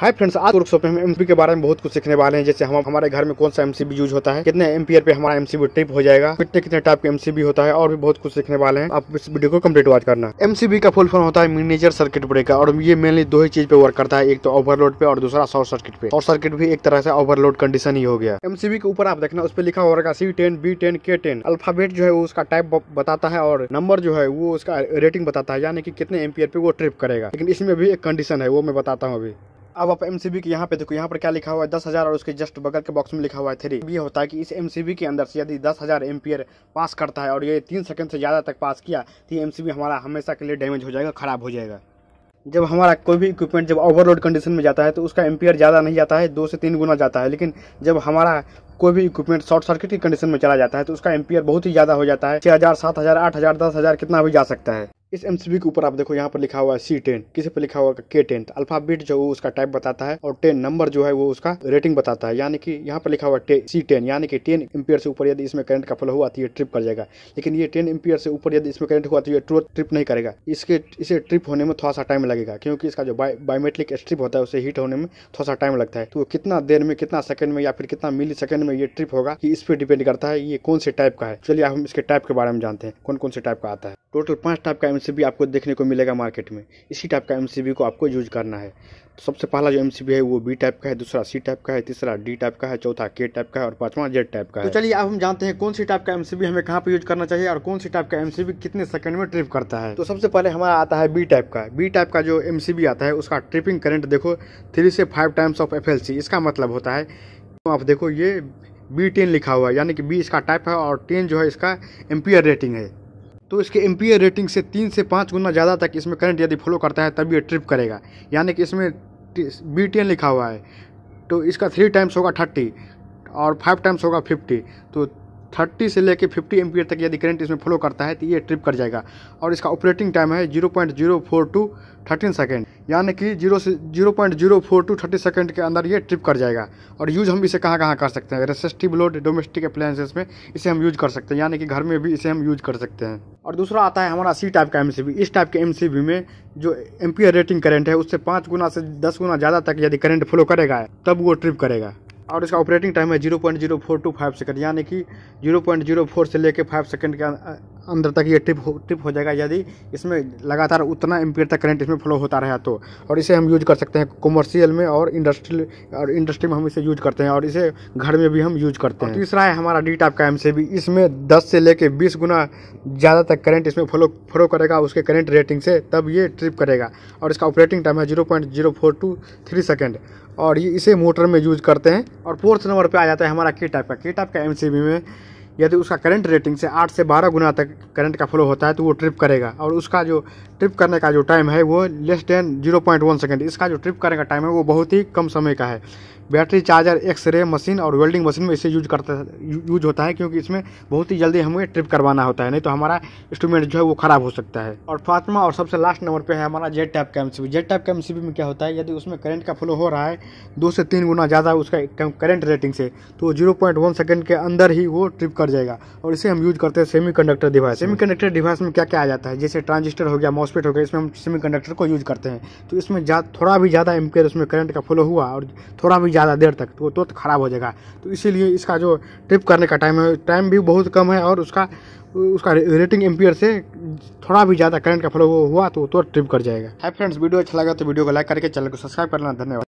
hi friends आज workshop में हम एमसीबी के बारे में बहुत कुछ सीखने वाले हैं जैसे हम हमारे घर में कौन सा एमसीबी यूज होता है कितने एम्पियर पे हमारा एमसीबी ट्रिप हो जाएगा कितने कितने टाइप के एमसीबी होता है और भी बहुत कुछ सीखने वाले हैं आप इस वीडियो को कंप्लीट वॉच करना एमसीबी का फुल फॉर्म होता है मिनेजर सर्किट ब्रेकर और ये मेनली दो ही चीज पे वर्क करता है एक तो ओवरलोड पे और दूसरा शॉर्ट सर्किट पे शॉर्ट सर्किट भी एक तरह से ओवरलोड कंडीशन ही हो गया एमसीबी के ऊपर आप देखना उस पर लिखा होगा C ten B ten K ten alphabet जो है उसका टाइप बताता है और नंबर जो है वो उसका रेटिंग बताता है यानी कि कितने एम पे वो ट्रिप करेगा लेकिन इसमें भी एक कंडीशन है वो मैं बताता हूँ अभी अब आप एम के यहाँ पे देखो यहाँ पर क्या लिखा हुआ है दस हजार और उसके जस्ट बगल के बॉक्स में लिखा हुआ है थ्री ये होता है कि इस एम के अंदर से यदि दस हजार एम्पियर पास करता है और ये तीन सेकंड से ज़्यादा तक पास किया तो ये एम हमारा हमेशा के लिए डैमेज हो जाएगा खराब हो जाएगा जब हमारा कोई भी इक्विपमेंट जब ओवरलोड कंडीशन में जाता है तो उसका एम्पियर ज़्यादा नहीं जाता है दो से तीन गुना जाता है लेकिन जब हमारा कोई भी इक्विपमेंट शॉर्ट सर्किट की कंडीशन में चला जाता है तो उसका एम्पियर बहुत ही ज़्यादा हो जाता है छः हज़ार सात हज़ार आठ हज़ार दस हज़ार कितना भी जा सकता है इस एम के ऊपर आप देखो यहाँ पर लिखा हुआ है सी टेन किसी पर लिखा हुआ है के टेन अल्फाबेट जो उसका टाइप बताता है और टेन नंबर जो है वो उसका रेटिंग बताता है यानी कि यहाँ पर लिखा हुआ है सी टेन यानी कि टेन एम्पियर से ऊपर यदि इसमें करंट का फ्लो हुआ तो ये ट्रिप कर जाएगा लेकिन ये टेन एम्पियर से ऊपर यदि इसमें करंट हुआ तो ये ट्रो ट्रिप नहीं करेगा इसके इसे ट्रिप होने में थोड़ा सा टाइम लगेगा क्योंकि इसका जो बायोमेट्रिक स्ट्रिप होता है उसे हीट होने में थोड़ा सा टाइम लगता है तो कितना देर में कितना सेकंड में या फिर कितना मिली सेकंड में ये ट्रिप होगा कि इस पर डिपेंड करता है ये कौन से टाइप का है चलिए हम इसके टाइप के बारे में जानते हैं कौन कौन से टाइप का आता है टोटल पाँच टाइप का एम आपको देखने को मिलेगा मार्केट में इसी टाइप का एम को आपको यूज करना है तो सबसे पहला जो एम है वो बी टाइप का है दूसरा सी टाइप का है तीसरा डी टाइप का है चौथा के टाइप का है और पांचवा जेड टाइप का है तो चलिए अब हम जानते हैं कौन सी टाइप का एम हमें कहाँ पर यूज करना चाहिए और कौन सी टाइप का एम कितने सेकंड में ट्रिप करता है तो सबसे पहले हमारा आता है बी टाइप का बी टाइप का जो एम आता है उसका ट्रिपिंग करेंट देखो थ्री से फाइव टाइम्स ऑफ एफ इसका मतलब होता है आप देखो ये बी टेन लिखा हुआ है यानी कि बी इसका टाइप है और टेन जो है इसका एम्पियर रेटिंग है तो इसके एम्पियर रेटिंग से तीन से पाँच गुना ज़्यादा तक इसमें करंट यदि फ्लो करता है तभी ये ट्रिप करेगा यानी कि इसमें बी टी लिखा हुआ है तो इसका थ्री टाइम्स होगा थर्टी और फाइव टाइम्स होगा फिफ्टी तो 30 से लेकर 50 एम्पियर तक यदि करंट इसमें फ्लो करता है तो ये ट्रिप कर जाएगा और इसका ऑपरेटिंग टाइम है 0.042 थर्टीन सेकेंड यानी कि जीरो से zero point zero four to thirty second के अंदर ये ट्रिप कर जाएगा और यूज़ हम इसे कहाँ कहाँ कर सकते हैं रेसिस्टिव लोड डोमेस्टिक अप्लायंसेस में इसे हम यूज़ कर सकते हैं यानी कि घर में भी इसे हम यूज़ कर सकते हैं और दूसरा आता है हमारा सी टाइप का एम इस टाइप के एम में जो एम रेटिंग करेंट है उससे पाँच गुना से दस गुना ज़्यादा तक यदि करेंट फ्लो करेगा तब वो ट्रिप करेगा और इसका ऑपरेटिंग टाइम है zero point zero four to five second यानी कि जीरो पॉइंट जीरो फोर से लेकर फाइव सेकेंड के अं-, अंदर तक ये ट्रिप हो ट्रिप हो जाएगा यदि इसमें लगातार उतना एम्पियर तक करंट इसमें फ्लो होता रहा तो और इसे हम यूज कर सकते हैं कॉमर्शियल में और इंडस्ट्रियल और इंडस्ट्री में हम इसे यूज करते हैं और इसे घर में भी हम यूज करते हैं तीसरा है हमारा डी टाइप का एम से भी इसमें दस से लेकर बीस गुना ज़्यादा तक करेंट इसमें फ्लो फ्लो करेगा उसके करेंट रेटिंग से तब ये ट्रिप करेगा और इसका ऑपरेटिंग टाइम है zero point zero four to three second और ये इसे मोटर में यूज करते हैं और फोर्थ नंबर पर आ जाता है हमारा के टाइप का के टाइप का एम में यदि उसका करंट रेटिंग से आठ से बारह गुना तक करंट का फ्लो होता है तो वो ट्रिप करेगा और उसका जो ट्रिप करने का जो टाइम है वो less than zero point one second इसका जो ट्रिप करने का टाइम है वो बहुत ही कम समय का है बैटरी चार्जर एक्सरे मशीन और वेल्डिंग मशीन में इसे यूज करता यूज होता है क्योंकि इसमें बहुत ही जल्दी हमें ट्रिप करवाना होता है नहीं तो हमारा इंस्ट्रूमेंट जो है वो ख़राब हो सकता है और फातमा और सबसे लास्ट नंबर पर है हमारा जेड टाइप का एम जेड टाइप का एम में क्या होता है यदि उसमें करंट का फ्लो हो रहा है दो से तीन गुना ज़्यादा उसका करंट रेटिंग से तो जीरो सेकेंड के अंदर ही वो ट्रिप कर जाएगा और इसे हम यूज करते हैं semiconductor device semiconductor device में क्या क्या आ जाता है जैसे ट्रांजिस्टर हो गया मॉसपेट हो गया इसमें हम सेमी को यूज करते हैं तो इसमें थोड़ा भी ज़्यादा एम्पेयर उसमें करंट का फ्लो हुआ और थोड़ा भी ज़्यादा देर तक तो तुरंत ख़राब हो जाएगा तो इसीलिए इसका जो ट्रिप करने का टाइम है टाइम भी बहुत कम है और उसका उसका रेटिंग एम्पियर से थोड़ा भी ज़्यादा करंट का फ्लो हुआ तो तुरंत ट्रिप कर जाएगा है फ्रेंड्स वीडियो अच्छा लगा तो वीडियो को लाइक करके चैनल को सब्सक्राइब करना धन्यवाद